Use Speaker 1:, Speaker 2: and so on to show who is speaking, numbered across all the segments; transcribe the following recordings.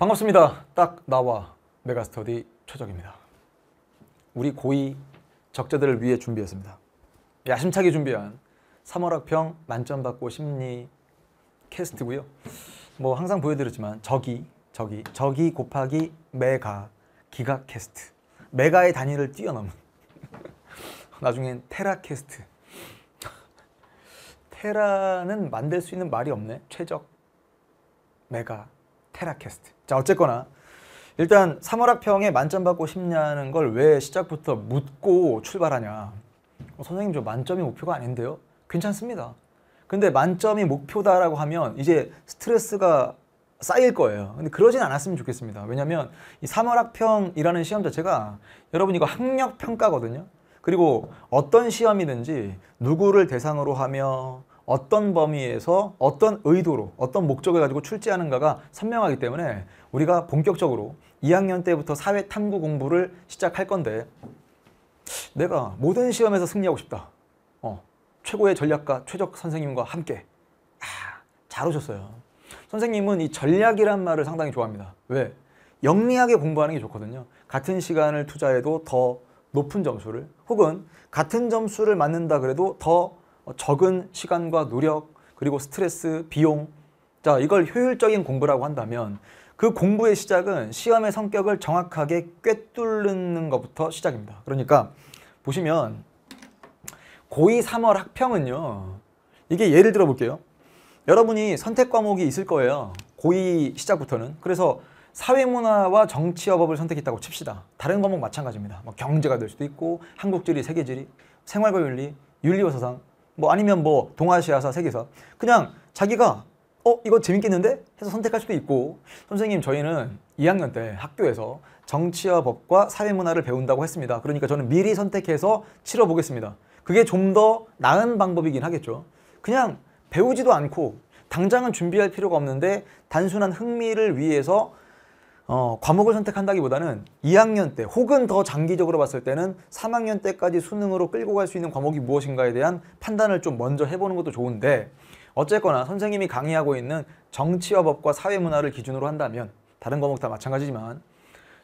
Speaker 1: 반갑습니다. 딱 나와 메가스터디 초적입니다. 우리 고2 적자들을 위해 준비했습니다. 야심차게 준비한 3월 학평 만점 받고 심리 캐스트고요. 뭐 항상 보여드렸지만 저기 저기 저기 곱하기 메가 기가 캐스트 메가의 단위를 뛰어넘은 나중엔 테라 캐스트 테라는 만들 수 있는 말이 없네 최적 메가 테라캐스트. 자 어쨌거나 일단 3월 학평에 만점 받고 싶냐는 걸 왜 시작부터 묻고 출발하냐. 어, 선생님 저 만점이 목표가 아닌데요. 괜찮습니다. 근데 만점이 목표다라고 하면 이제 스트레스가 쌓일 거예요. 근데 그러진 않았으면 좋겠습니다. 왜냐하면 이 3월 학평이라는 시험 자체가 여러분 이거 학력 평가거든요. 그리고 어떤 시험이든지 누구를 대상으로 하며 어떤 범위에서 어떤 의도로 어떤 목적을 가지고 출제하는가가 선명하기 때문에 우리가 본격적으로 2학년 때부터 사회 탐구 공부를 시작할 건데 내가 모든 시험에서 승리하고 싶다. 어, 최고의 전략가 최적 선생님과 함께 아, 잘 오셨어요. 선생님은 이 전략이란 말을 상당히 좋아합니다. 왜? 영리하게 공부하는 게 좋거든요. 같은 시간을 투자해도 더 높은 점수를 혹은 같은 점수를 맞는다 그래도 더 어, 적은 시간과 노력 그리고 스트레스, 비용 자 이걸 효율적인 공부라고 한다면 그 공부의 시작은 시험의 성격을 정확하게 꿰뚫는 것부터 시작입니다. 그러니까 보시면 고2 3월 학평은요. 이게 예를 들어 볼게요. 여러분이 선택 과목이 있을 거예요. 고2 시작부터는. 그래서 사회문화와 정치어법을 선택했다고 칩시다. 다른 과목 마찬가지입니다. 뭐 경제가 될 수도 있고 한국지리, 세계지리, 생활과 윤리, 윤리와 사상, 뭐 아니면 뭐 동아시아사 세계사 그냥 자기가 어 이거 재밌겠는데 해서 선택할 수도 있고 선생님 저희는 2학년 때 학교에서 정치와 법과 사회문화를 배운다고 했습니다. 그러니까 저는 미리 선택해서 치러보겠습니다. 그게 좀 더 나은 방법이긴 하겠죠. 그냥 배우지도 않고 당장은 준비할 필요가 없는데 단순한 흥미를 위해서 어, 과목을 선택한다기보다는 2학년 때 혹은 더 장기적으로 봤을 때는 3학년 때까지 수능으로 끌고 갈 수 있는 과목이 무엇인가에 대한 판단을 좀 먼저 해보는 것도 좋은데 어쨌거나 선생님이 강의하고 있는 정치와법과 사회문화를 기준으로 한다면 다른 과목 다 마찬가지지만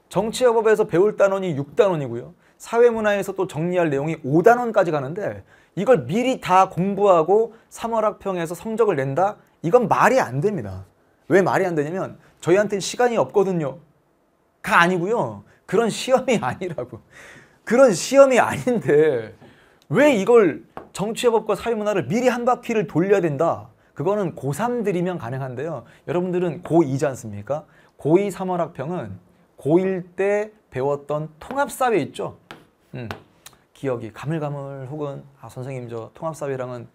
Speaker 1: 정치와법에서 배울 단원이 6단원이고요. 사회문화에서 또 정리할 내용이 5단원까지 가는데 이걸 미리 다 공부하고 3월 학평에서 성적을 낸다? 이건 말이 안 됩니다. 왜 말이 안 되냐면 저희한테는 시간이 없거든요. 가 아니고요. 그런 시험이 아니라고. 그런 시험이 아닌데 왜 이걸 정치의법과 사회문화를 미리 한 바퀴를 돌려야 된다. 그거는 고3들이면 가능한데요. 여러분들은 고2지 않습니까? 고2 3월학평은 고1 때 배웠던 통합사회 있죠? 음, 기억이 가물가물 혹은 아 선생님 저 통합사회랑은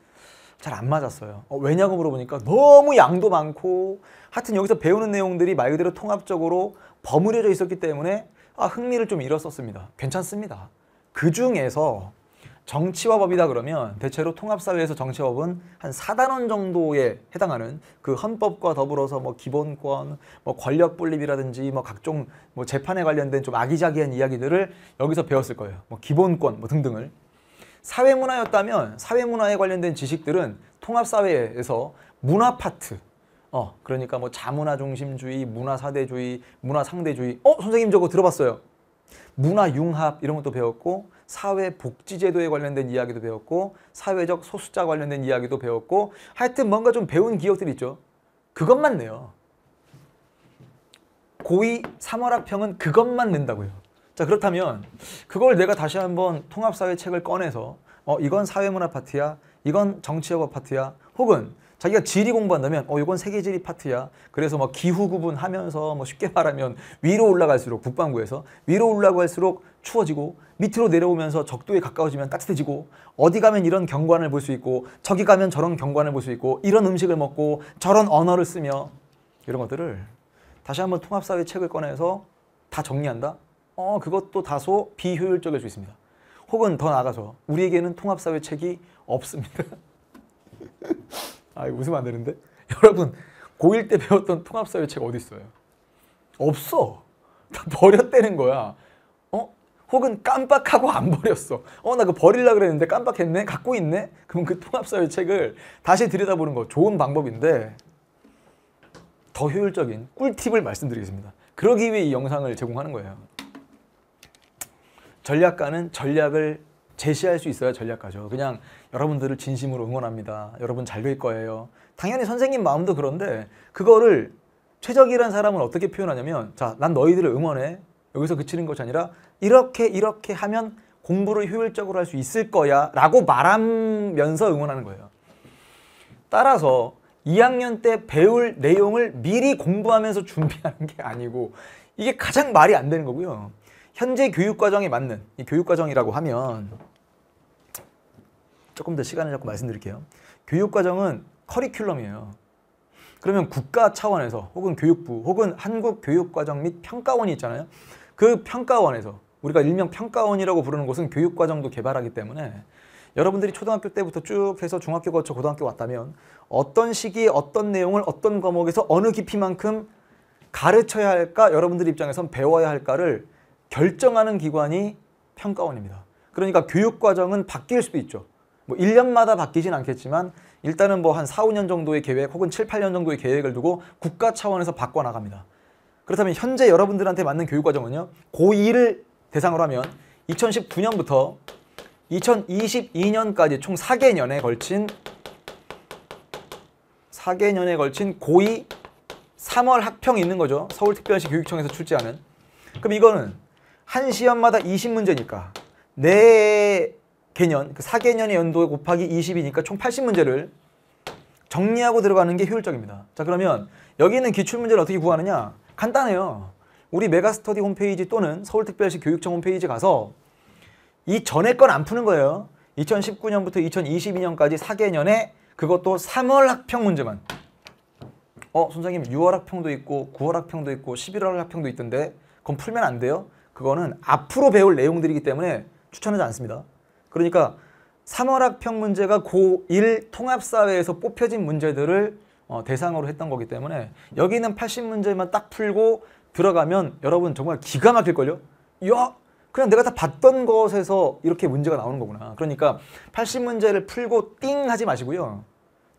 Speaker 1: 잘안 맞았어요. 어, 왜냐고 물어보니까 너무 양도 많고 하여튼 여기서 배우는 내용들이 말 그대로 통합적으로 버무려져 있었기 때문에 아, 흥미를 좀 잃었었습니다. 괜찮습니다. 그 중에서 정치와 법이다 그러면 대체로 통합사회에서 정치법은 와한 4단원 정도에 해당하는 그 헌법과 더불어서 뭐 기본권, 뭐 권력 분립이라든지 뭐 각종 뭐 재판에 관련된 좀 아기자기한 이야기들을 여기서 배웠을 거예요. 뭐 기본권 뭐 등등을. 사회문화였다면 사회문화에 관련된 지식들은 통합사회에서 문화파트 어 그러니까 뭐 자문화 중심주의, 문화 사대주의, 문화 상대주의 어 선생님 저거 들어봤어요 문화 융합 이런 것도 배웠고 사회 복지제도에 관련된 이야기도 배웠고 사회적 소수자 관련된 이야기도 배웠고 하여튼 뭔가 좀 배운 기억들 있죠 그것만 내요 고2 3월 합평은 그것만 낸다고요 자 그렇다면 그걸 내가 다시 한번 통합사회 책을 꺼내서 어 이건 사회문화 파트야 이건 정치여과 파트야 혹은 자기가 지리 공부한다면 어 이건 세계지리 파트야 그래서 뭐 기후 구분하면서 뭐 쉽게 말하면 위로 올라갈수록 북반구에서 위로 올라갈수록 추워지고 밑으로 내려오면서 적도에 가까워지면 따뜻해지고 어디 가면 이런 경관을 볼 수 있고 저기 가면 저런 경관을 볼 수 있고 이런 음식을 먹고 저런 언어를 쓰며 이런 것들을 다시 한번 통합사회 책을 꺼내서 다 정리한다 어, 그것도 다소 비효율적일 수 있습니다. 혹은 더 나아가서 우리에게는 통합사회 책이 없습니다. 아, 이거 웃으면 안 되는데? 여러분, 고1 때 배웠던 통합사회 책 어디 있어요? 없어. 다 버렸다는 거야. 어? 혹은 깜빡하고 안 버렸어. 어, 나그 버릴라 그랬는데 깜빡했네? 갖고 있네? 그럼 그 통합사회 책을 다시 들여다보는 거 좋은 방법인데 더 효율적인 꿀팁을 말씀드리겠습니다. 그러기 위해 이 영상을 제공하는 거예요. 전략가는 전략을 제시할 수 있어야 전략가죠. 그냥 여러분들을 진심으로 응원합니다. 여러분 잘 될 거예요. 당연히 선생님 마음도 그런데 그거를 최적이란 사람은 어떻게 표현하냐면 자, 난 너희들을 응원해. 여기서 그치는 것이 아니라 이렇게 이렇게 하면 공부를 효율적으로 할 수 있을 거야 라고 말하면서 응원하는 거예요. 따라서 2학년 때 배울 내용을 미리 공부하면서 준비하는 게 아니고 이게 가장 말이 안 되는 거고요. 현재 교육과정에 맞는 이 교육과정이라고 하면 조금 더 시간을 잡고 말씀드릴게요. 교육과정은 커리큘럼이에요. 그러면 국가 차원에서 혹은 교육부 혹은 한국교육과정 및 평가원이 있잖아요. 그 평가원에서 우리가 일명 평가원이라고 부르는 곳은 교육과정도 개발하기 때문에 여러분들이 초등학교 때부터 쭉 해서 중학교 거쳐 고등학교 왔다면 어떤 시기에 어떤 내용을 어떤 과목에서 어느 깊이만큼 가르쳐야 할까 여러분들 입장에선 배워야 할까를 결정하는 기관이 평가원입니다. 그러니까 교육 과정은 바뀔 수도 있죠. 뭐 1년마다 바뀌진 않겠지만 일단은 뭐 한 4, 5년 정도의 계획 혹은 7, 8년 정도의 계획을 두고 국가 차원에서 바꿔 나갑니다. 그렇다면 현재 여러분들한테 맞는 교육 과정은요. 고2를 대상으로 하면 2019년부터 2022년까지 총 4개년에 걸친 4개년에 걸친 고2 3월 학평이 있는 거죠. 서울특별시 교육청에서 출제하는. 그럼 이거는 한 시험마다 20문제니까 네 개년, 그 4개년의 연도 에 곱하기 20이니까 총 80문제를 정리하고 들어가는 게 효율적입니다. 자 그러면 여기 있는 기출문제를 어떻게 구하느냐? 간단해요. 우리 메가스터디 홈페이지 또는 서울특별시 교육청 홈페이지 가서 이 전에 건 안 푸는 거예요. 2019년부터 2022년까지 4개년에 그것도 3월 학평 문제만 어 선생님 6월 학평도 있고 9월 학평도 있고 11월 학평도 있던데 그건 풀면 안 돼요? 그거는 앞으로 배울 내용들이기 때문에 추천하지 않습니다. 그러니까 3월학 평문제가 고1 통합사회에서 뽑혀진 문제들을 어, 대상으로 했던 거기 때문에 여기 있는 80문제만 딱 풀고 들어가면 여러분 정말 기가 막힐걸요? 야! 그냥 내가 다 봤던 것에서 이렇게 문제가 나오는 거구나. 그러니까 80문제를 풀고 띵 하지 마시고요.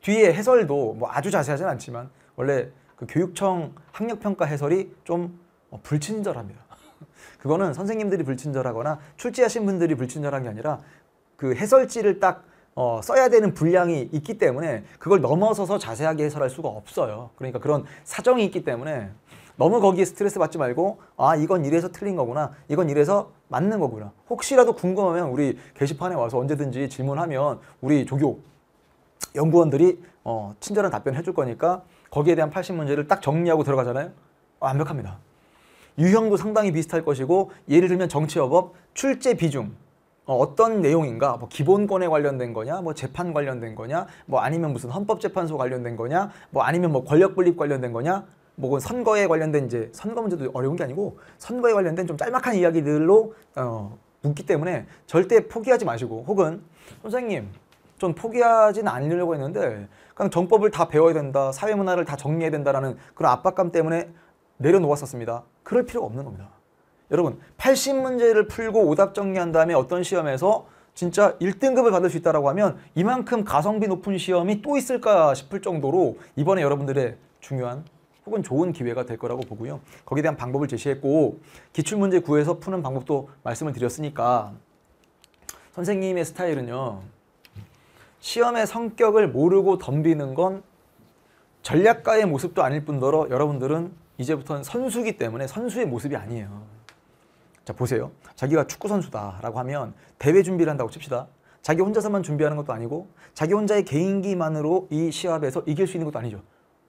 Speaker 1: 뒤에 해설도 뭐 아주 자세하진 않지만 원래 그 교육청 학력평가 해설이 좀 어, 불친절합니다. 그거는 선생님들이 불친절하거나 출제하신 분들이 불친절한 게 아니라 그 해설지를 딱 어, 써야 되는 분량이 있기 때문에 그걸 넘어서서 자세하게 해설할 수가 없어요. 그러니까 그런 사정이 있기 때문에 너무 거기에 스트레스 받지 말고 아 이건 이래서 틀린 거구나 이건 이래서 맞는 거구나 혹시라도 궁금하면 우리 게시판에 와서 언제든지 질문하면 우리 조교 연구원들이 어, 친절한 답변을 해줄 거니까 거기에 대한 80문제를 딱 정리하고 들어가잖아요 완벽합니다. 유형도 상당히 비슷할 것이고 예를 들면 정치여법, 출제 비중, 어, 떤 내용인가, 뭐 기본권에 관련된 거냐, 뭐 재판 관련된 거냐, 뭐 아니면 무슨 헌법재판소 관련된 거냐, 뭐 아니면 뭐 권력분립 관련된 거냐, 뭐 선거에 관련된 이제 선거 문제도 어려운 게 아니고 선거에 관련된 좀 짤막한 이야기들로 어, 묻기 때문에 절대 포기하지 마시고 혹은 선생님 전 포기하진 않으려고 했는데 그냥 정법을 다 배워야 된다, 사회문화를 다 정리해야 된다라는 그런 압박감 때문에 내려놓았었습니다. 그럴 필요가 없는 겁니다. 여러분 80문제를 풀고 오답 정리한 다음에 어떤 시험에서 진짜 1등급을 받을 수 있다고 라 하면 이만큼 가성비 높은 시험이 또 있을까 싶을 정도로 이번에 여러분들의 중요한 혹은 좋은 기회가 될 거라고 보고요. 거기에 대한 방법을 제시했고 기출문제 구해서 푸는 방법도 말씀을 드렸으니까 선생님의 스타일은요. 시험의 성격을 모르고 덤비는 건 전략가의 모습도 아닐 뿐더러 여러분들은 이제부터는 선수기 때문에 선수의 모습이 아니에요. 자 보세요. 자기가 축구 선수다라고 하면 대회 준비를 한다고 칩시다. 자기 혼자서만 준비하는 것도 아니고 자기 혼자의 개인기만으로 이 시합에서 이길 수 있는 것도 아니죠.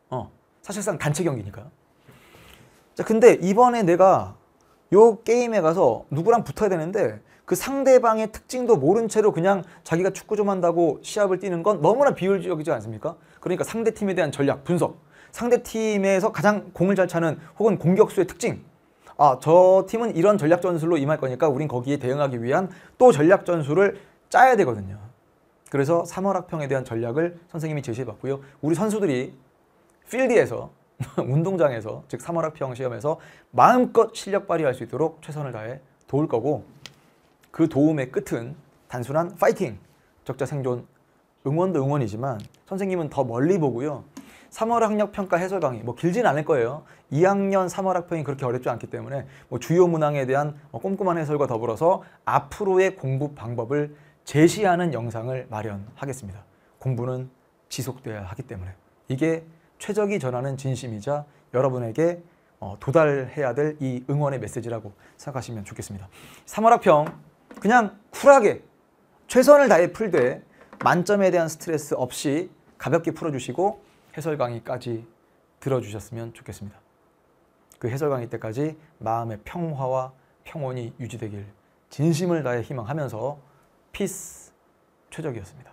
Speaker 1: 어, 사실상 단체 경기니까요. 자, 근데 이번에 내가 요 게임에 가서 누구랑 붙어야 되는데 그 상대방의 특징도 모른 채로 그냥 자기가 축구 좀 한다고 시합을 뛰는 건 너무나 비효율적이지 않습니까? 그러니까 상대팀에 대한 전략, 분석 상대 팀에서 가장 공을 잘 차는 혹은 공격수의 특징 아, 저 팀은 이런 전략 전술로 임할 거니까 우린 거기에 대응하기 위한 또 전략 전술을 짜야 되거든요. 그래서 3월 학평에 대한 전략을 선생님이 제시해 봤고요. 우리 선수들이 필드에서 운동장에서 즉 3월 학평 시험에서 마음껏 실력 발휘할 수 있도록 최선을 다해 도울 거고 그 도움의 끝은 단순한 파이팅 적자 생존 응원도 응원이지만 선생님은 더 멀리 보고요. 3월 학력 평가 해설 강의 뭐 길진 않을 거예요. 2학년 3월 학평이 그렇게 어렵지 않기 때문에 뭐 주요 문항에 대한 뭐 꼼꼼한 해설과 더불어서 앞으로의 공부 방법을 제시하는 영상을 마련하겠습니다. 공부는 지속돼야 하기 때문에 이게 최적이 전하는 진심이자 여러분에게 어, 도달해야 될 이 응원의 메시지라고 생각하시면 좋겠습니다. 3월 학평 그냥 쿨하게 최선을 다해 풀되 만점에 대한 스트레스 없이 가볍게 풀어주시고 해설 강의까지 들어주셨으면 좋겠습니다. 그 해설 강의 때까지 마음의 평화와 평온이 유지되길 진심을 다해 희망하면서 피스 최적이었습니다.